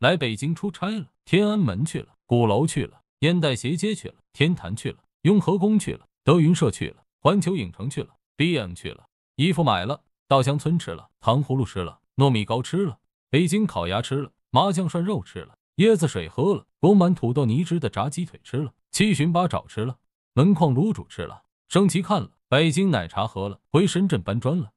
来北京出差了，天安门去了，鼓楼去了，烟袋斜街去了，天坛去了，雍和宫去了，德云社去了，环球影城去了，B M 去了，衣服买了，稻香村吃了，糖葫芦吃了，糯米糕吃了，北京烤鸭吃了，麻酱涮肉吃了，椰子水喝了，裹满土豆泥汁的炸鸡腿吃了，七旬八爪吃了，门框卤煮吃了，升旗看了，北京奶茶喝了，回深圳搬砖了。